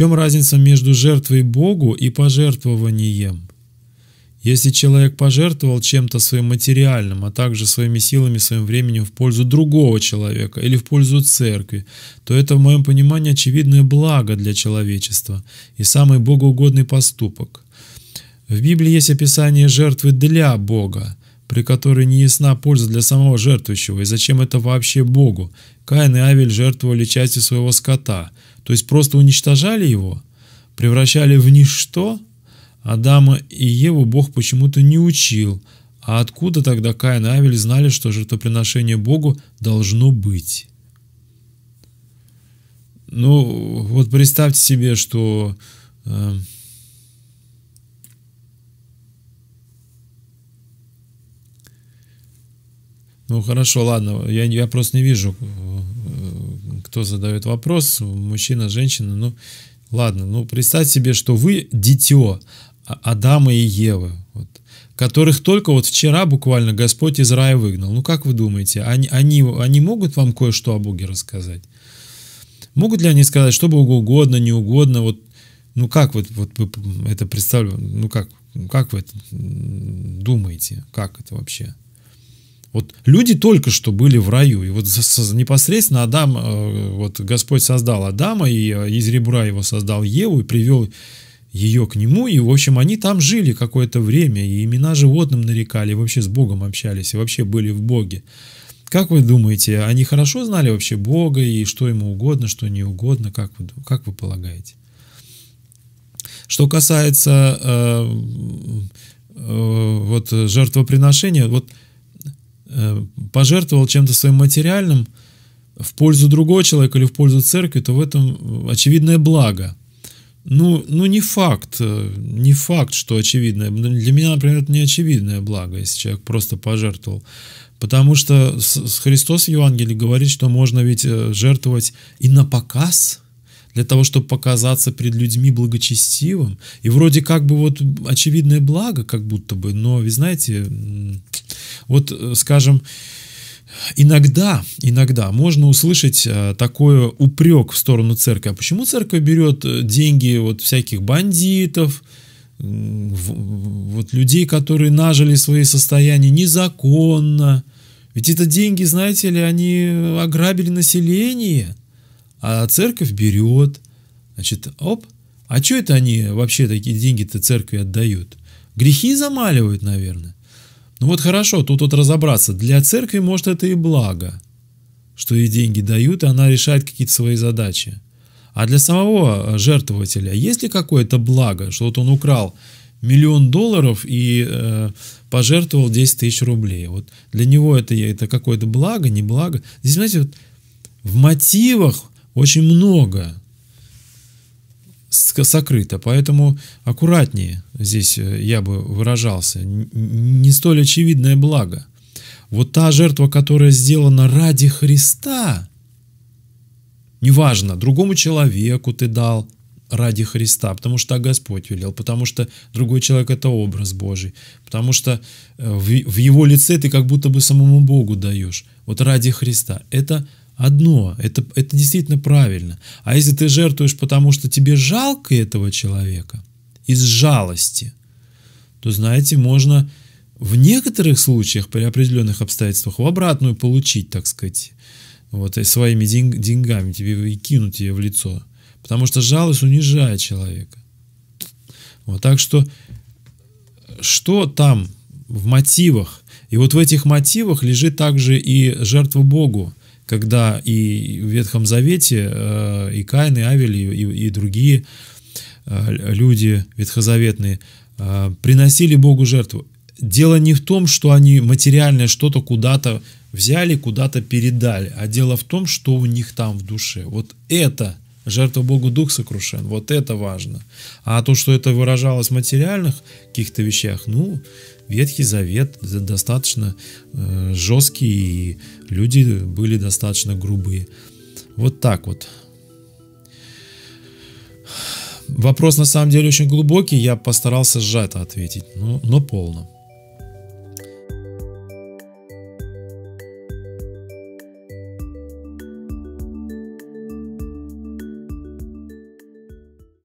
чем разница между жертвой Богу и пожертвованием? Если человек пожертвовал чем-то своим материальным, а также своими силами, своим временем в пользу другого человека или в пользу церкви, то это, в моем понимании, очевидное благо для человечества и самый богоугодный поступок. В Библии есть описание жертвы для Бога, при которой не ясна польза для самого жертвующего, и зачем это вообще Богу? Каин и Авель жертвовали частью своего скота, то есть просто уничтожали его? Превращали в ничто? Адама и Еву Бог почему-то не учил, а откуда тогда Каин и Авель знали, что жертвоприношение Богу должно быть? Ну, вот представьте себе, что... Э, Ну хорошо, ладно, я, я просто не вижу, э, кто задает вопрос, мужчина, женщина, ну ладно, ну представьте себе, что вы дитё а, Адама и Евы, вот, которых только вот вчера буквально Господь из рая выгнал. Ну как вы думаете, они, они, они могут вам кое-что о Боге рассказать? Могут ли они сказать, что Богу угодно, не угодно, вот ну как вот, вот вы это представляете, ну как, как вы это думаете, как это вообще? Вот люди только что были в раю, и вот непосредственно Адам, э, вот Господь создал Адама, и э, из ребра его создал Еву, и привел ее к нему, и, в общем, они там жили какое-то время, и имена животным нарекали, и вообще с Богом общались, и вообще были в Боге. Как вы думаете, они хорошо знали вообще Бога, и что ему угодно, что не угодно, как вы, как вы полагаете? Что касается э, э, вот жертвоприношения, вот Э, пожертвовал чем-то своим материальным в пользу другого человека или в пользу церкви, то в этом очевидное благо. Ну, ну не факт, э, не факт, что очевидное. Для меня, например, это не очевидное благо, если человек просто пожертвовал. Потому что Христос в Евангелии говорит, что можно ведь э, жертвовать и на показ, для того, чтобы показаться перед людьми благочестивым. И вроде как бы вот очевидное благо, как будто бы, но, вы знаете, вот, э, скажем, Иногда, иногда можно услышать э, такой упрек в сторону церкви. А почему церковь берет э, деньги вот всяких бандитов, вот людей, которые нажили свои состояния незаконно? Ведь это деньги, знаете ли, они ограбили население, а церковь берет. Значит, оп, а что это они вообще такие деньги-то церкви отдают? Грехи замаливают, наверное. Ну вот хорошо, тут вот разобраться. Для церкви, может, это и благо, что ей деньги дают, и она решает какие-то свои задачи. А для самого э, жертвователя есть ли какое-то благо, что вот он украл миллион долларов и э, пожертвовал 10 тысяч рублей. Вот для него это, это какое-то благо, не благо. Здесь, знаете, вот в мотивах очень много сокрыто, поэтому аккуратнее здесь э, я бы выражался. Не столь очевидное благо. Вот та жертва, которая сделана ради Христа, неважно, другому человеку ты дал ради Христа, потому что Господь велел, потому что другой человек – это образ Божий, потому что э, в Его лице ты как будто бы самому Богу даешь. Вот ради Христа. Это – одно, это, это действительно правильно. А если ты жертвуешь, потому что тебе жалко этого человека, из жалости, то, знаете, можно в некоторых случаях, при определенных обстоятельствах, в обратную получить, так сказать, вот, и э, своими деньгами тебе и кинуть ее в лицо. Потому что жалость унижает человека. Вот, так что, что там в мотивах? И вот в этих мотивах лежит также и жертва Богу когда и в Ветхом Завете э, и Каин, и Авель, и, и, другие э, люди ветхозаветные э, приносили Богу жертву. Дело не в том, что они материальное что-то куда-то взяли, куда-то передали, а дело в том, что у них там в душе. Вот это – Жертва Богу дух сокрушен, вот это важно. А то, что это выражалось в материальных каких-то вещах, ну, Ветхий Завет достаточно э, жесткий, и люди были достаточно грубые. Вот так вот. Вопрос на самом деле очень глубокий, я постарался сжато ответить, но, но полно.